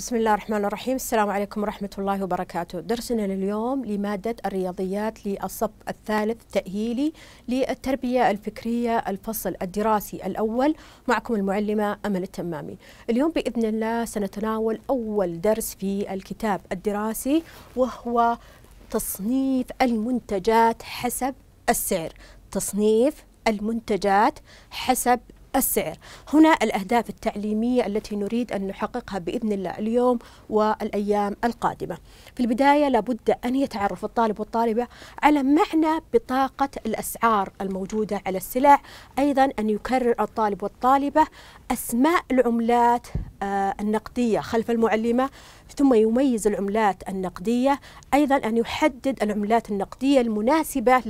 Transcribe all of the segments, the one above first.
بسم الله الرحمن الرحيم السلام عليكم ورحمة الله وبركاته درسنا لليوم لمادة الرياضيات للصف الثالث تأهيلي للتربية الفكرية الفصل الدراسي الأول معكم المعلمة أمل التمامي اليوم بإذن الله سنتناول أول درس في الكتاب الدراسي وهو تصنيف المنتجات حسب السعر تصنيف المنتجات حسب السعر هنا الأهداف التعليمية التي نريد أن نحققها بإذن الله اليوم والأيام القادمة في البداية لابد أن يتعرف الطالب والطالبة على معنى بطاقة الأسعار الموجودة على السلع أيضا أن يكرر الطالب والطالبة أسماء العملات آه، النقدية خلف المعلمة ثم يميز العملات النقدية أيضا أن يحدد العملات النقدية المناسبة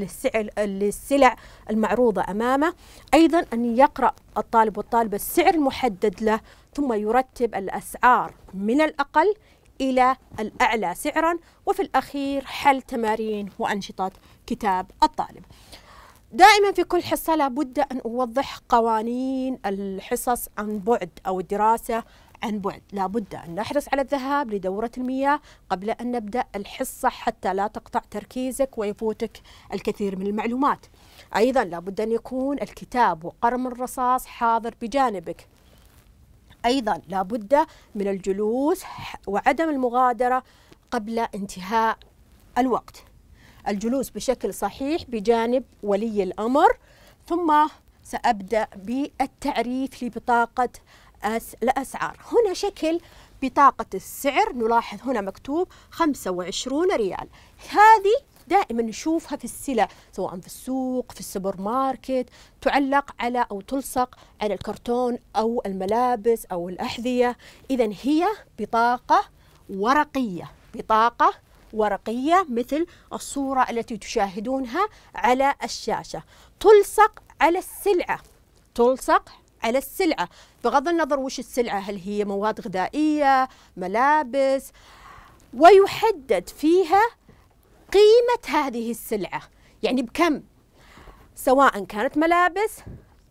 للسلع المعروضة أمامه أيضا أن يقرأ الطالب والطالبة السعر المحدد له ثم يرتب الأسعار من الأقل إلى الأعلى سعرا وفي الأخير حل تمارين وأنشطة كتاب الطالب دائما في كل حصة لابد أن أوضح قوانين الحصص عن بعد أو الدراسة عن بعد لابد أن نحرص على الذهاب لدورة المياه قبل أن نبدأ الحصة حتى لا تقطع تركيزك ويفوتك الكثير من المعلومات أيضا لابد أن يكون الكتاب وقرم الرصاص حاضر بجانبك أيضا لابد من الجلوس وعدم المغادرة قبل انتهاء الوقت الجلوس بشكل صحيح بجانب ولي الأمر ثم سأبدأ بالتعريف لبطاقة الأسعار هنا شكل بطاقة السعر نلاحظ هنا مكتوب 25 ريال هذه دائما نشوفها في السلع سواء في السوق في السوبر ماركت تعلق على او تلصق على الكرتون او الملابس او الاحذيه اذا هي بطاقه ورقيه بطاقه ورقية مثل الصورة التي تشاهدونها على الشاشة تلصق على السلعة تلصق على السلعة بغض النظر وش السلعة هل هي مواد غذائية ملابس ويحدد فيها قيمة هذه السلعة يعني بكم سواء كانت ملابس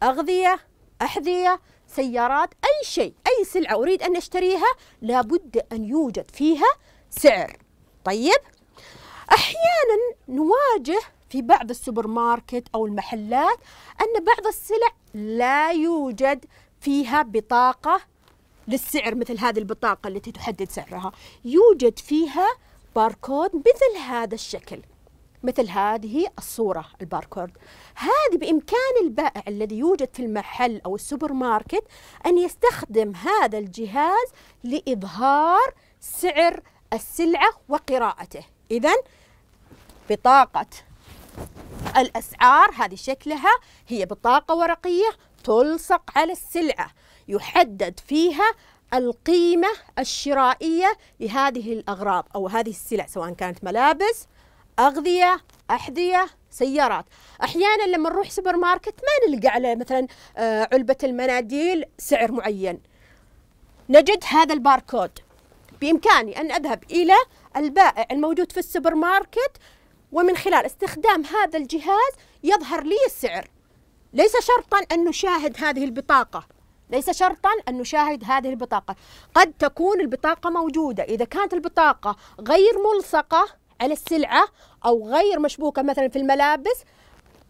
أغذية أحذية سيارات أي شيء أي سلعة أريد أن أشتريها لابد أن يوجد فيها سعر طيب احيانا نواجه في بعض السوبر ماركت او المحلات ان بعض السلع لا يوجد فيها بطاقه للسعر مثل هذه البطاقه التي تحدد سعرها يوجد فيها باركود مثل هذا الشكل مثل هذه الصورة الباركود هذه بإمكان البائع الذي يوجد في المحل أو السوبر ماركت أن يستخدم هذا الجهاز لإظهار سعر السلعة وقراءته إذا بطاقة الأسعار هذه شكلها هي بطاقة ورقية تلصق على السلعة يحدد فيها القيمة الشرائية لهذه الأغراض أو هذه السلع سواء كانت ملابس أغذية أحذية سيارات أحيانا لما نروح سوبر ماركت ما نلقى على مثلا آه، علبة المناديل سعر معين نجد هذا الباركود بإمكاني أن أذهب إلى البائع الموجود في السوبر ماركت ومن خلال استخدام هذا الجهاز يظهر لي السعر ليس شرطا أن نشاهد هذه البطاقة ليس شرطا أن نشاهد هذه البطاقة قد تكون البطاقة موجودة إذا كانت البطاقة غير ملصقة على السلعة أو غير مشبوكة مثلا في الملابس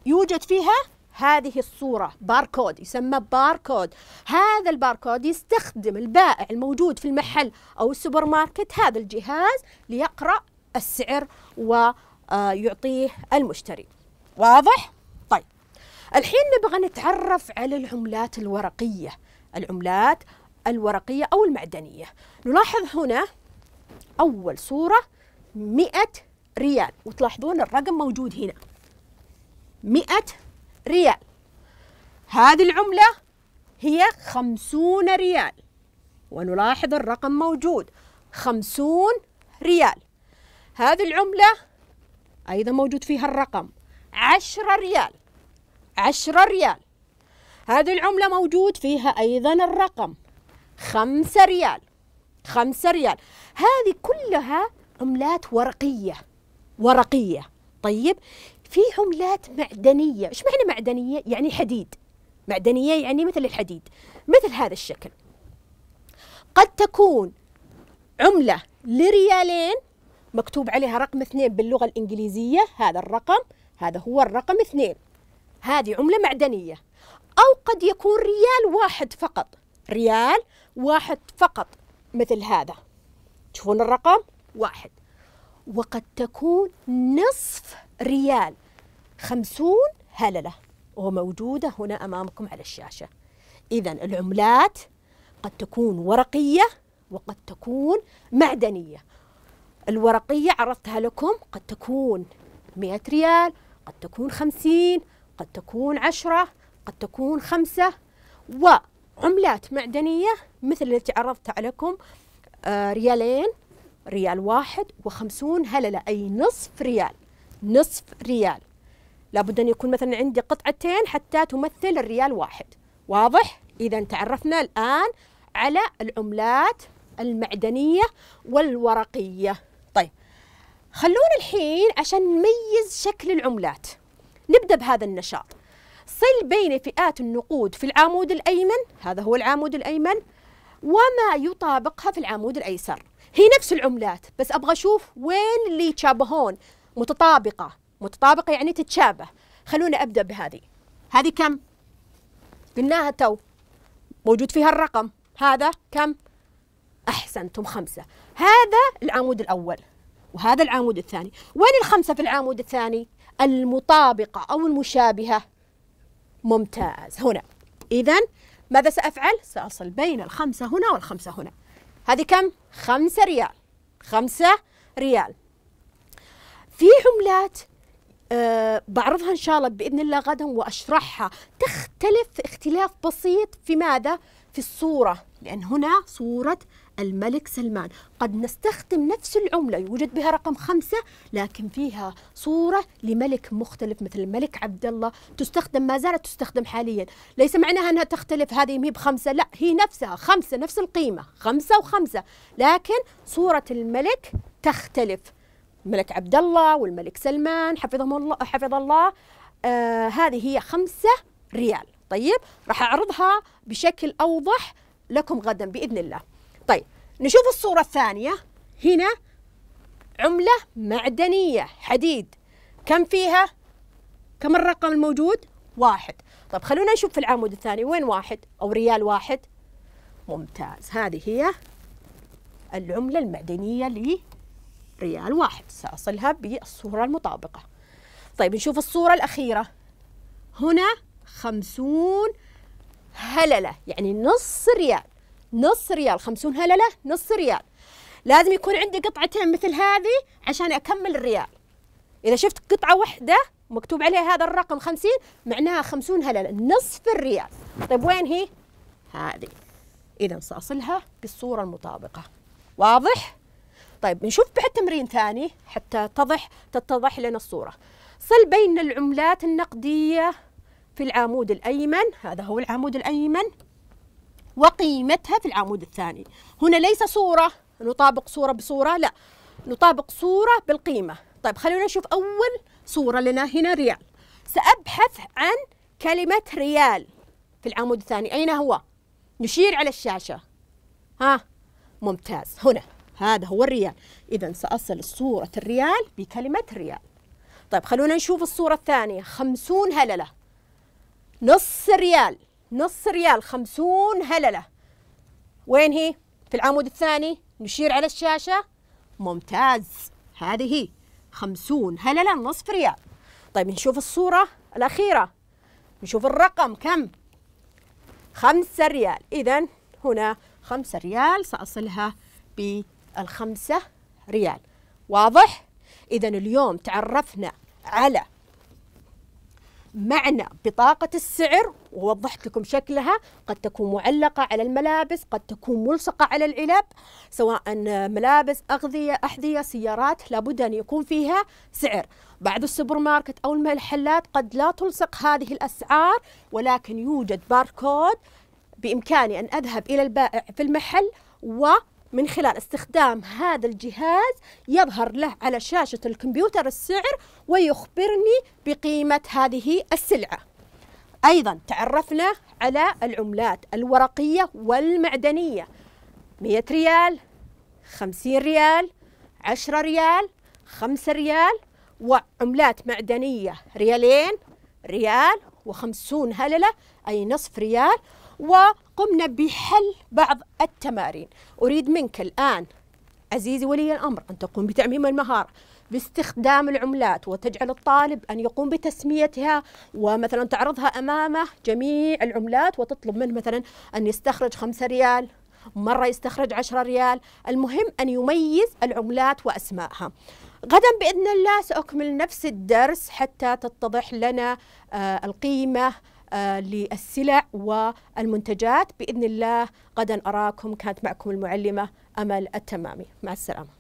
يوجد فيها هذه الصورة باركود يسمى باركود هذا الباركود يستخدم البائع الموجود في المحل أو السوبر ماركت هذا الجهاز ليقرأ السعر ويعطيه المشتري واضح؟ طيب الحين نبغى نتعرف على العملات الورقية العملات الورقية أو المعدنية نلاحظ هنا أول صورة مئة ريال وتلاحظون الرقم موجود هنا مئة ريال هذه العملة هي خمسون ريال ونلاحظ الرقم موجود خمسون ريال هذه العملة أيضا موجود فيها الرقم عشرة ريال عشرة ريال هذه العملة موجود فيها أيضا الرقم خمسة ريال خمسة ريال هذه كلها عملات ورقية ورقية طيب في عملات معدنيه ايش معنى معدنيه يعني حديد معدنيه يعني مثل الحديد مثل هذا الشكل قد تكون عمله لريالين مكتوب عليها رقم اثنين باللغه الانجليزيه هذا الرقم هذا هو الرقم اثنين هذه عمله معدنيه او قد يكون ريال واحد فقط ريال واحد فقط مثل هذا تشوفون الرقم واحد وقد تكون نصف ريال خمسون هللة وموجودة هنا أمامكم على الشاشة إذا العملات قد تكون ورقية وقد تكون معدنية الورقية عرضتها لكم قد تكون 100 ريال قد تكون خمسين قد تكون عشرة قد تكون خمسة وعملات معدنية مثل التي عرضتها لكم آه، ريالين ريال واحد وخمسون هللة أي نصف ريال نصف ريال لابد أن يكون مثلا عندي قطعتين حتى تمثل الريال واحد واضح؟ إذا تعرفنا الآن على العملات المعدنية والورقية طيب خلونا الحين عشان نميز شكل العملات نبدأ بهذا النشاط صل بين فئات النقود في العمود الأيمن هذا هو العمود الأيمن وما يطابقها في العمود الأيسر هي نفس العملات بس أبغى أشوف وين اللي يتشابهون متطابقة متطابقة يعني تتشابه خلونا أبدأ بهذه هذه كم؟ قلناها تو موجود فيها الرقم هذا كم؟ أحسنتم خمسة هذا العمود الأول وهذا العمود الثاني وين الخمسة في العمود الثاني؟ المطابقة أو المشابهة ممتاز هنا إذا ماذا سأفعل؟ سأصل بين الخمسة هنا والخمسة هنا هذه كم؟ خمسة ريال خمسة ريال في عملات أه بعرضها ان شاء الله باذن الله غدا واشرحها تختلف اختلاف بسيط في ماذا في الصوره لان هنا صوره الملك سلمان قد نستخدم نفس العملة يوجد بها رقم خمسة لكن فيها صورة لملك مختلف مثل الملك عبد الله تستخدم ما زالت تستخدم حاليا ليس معناها أنها تختلف هذه مي بخمسة لا هي نفسها خمسة نفس القيمة خمسة وخمسة لكن صورة الملك تختلف الملك عبد الله والملك سلمان حفظهم الله حفظ الله آه هذه هي خمسة ريال طيب راح أعرضها بشكل أوضح لكم غدا بإذن الله طيب نشوف الصورة الثانية هنا عملة معدنية حديد كم فيها؟ كم الرقم الموجود؟ واحد طيب خلونا نشوف في العمود الثاني وين واحد أو ريال واحد ممتاز هذه هي العملة المعدنية لريال واحد سأصلها بالصورة المطابقة طيب نشوف الصورة الأخيرة هنا خمسون هللة يعني نص ريال نص ريال خمسون هللة نص ريال لازم يكون عندي قطعتين مثل هذه عشان أكمل الريال إذا شفت قطعة واحدة مكتوب عليها هذا الرقم خمسين معناها خمسون هللة نصف الريال طيب وين هي؟ هذه إذا سأصلها بالصورة المطابقة واضح؟ طيب نشوف بعد تمرين ثاني حتى تضح تتضح لنا الصورة صل بين العملات النقدية في العمود الأيمن هذا هو العمود الأيمن وقيمتها في العمود الثاني هنا ليس صورة نطابق صورة بصورة لا نطابق صورة بالقيمة طيب خلونا نشوف أول صورة لنا هنا ريال سأبحث عن كلمة ريال في العمود الثاني أين هو؟ نشير على الشاشة ها ممتاز هنا هذا هو الريال إذا سأصل صورة الريال بكلمة ريال طيب خلونا نشوف الصورة الثانية خمسون هللة نص ريال نص ريال خمسون هللة وين هي؟ في العمود الثاني نشير على الشاشة ممتاز هذه هي خمسون هللة نصف ريال طيب نشوف الصورة الأخيرة نشوف الرقم كم خمسة ريال إذا هنا خمسة ريال سأصلها ب الخمسة ريال واضح؟ إذا اليوم تعرفنا على معنى بطاقة السعر ووضحت لكم شكلها قد تكون معلقة على الملابس قد تكون ملصقة على العلب سواء ملابس أغذية أحذية سيارات لابد أن يكون فيها سعر بعض السوبر ماركت أو المحلات قد لا تلصق هذه الأسعار ولكن يوجد باركود بإمكاني أن أذهب إلى البائع في المحل و من خلال استخدام هذا الجهاز يظهر له على شاشة الكمبيوتر السعر ويخبرني بقيمة هذه السلعة أيضا تعرفنا على العملات الورقية والمعدنية 100 ريال 50 ريال 10 ريال 5 ريال وعملات معدنية ريالين ريال وخمسون هللة أي نصف ريال وقمنا بحل بعض التمارين أريد منك الآن عزيزي ولي الأمر أن تقوم بتعميم المهارة باستخدام العملات وتجعل الطالب أن يقوم بتسميتها ومثلا تعرضها أمامه جميع العملات وتطلب منه مثلا أن يستخرج خمسة ريال مرة يستخرج عشرة ريال المهم أن يميز العملات وأسمائها غدا بإذن الله سأكمل نفس الدرس حتى تتضح لنا آه، القيمة آه، للسلع والمنتجات بإذن الله غدا أراكم كانت معكم المعلمة أمل التمامي مع السلامة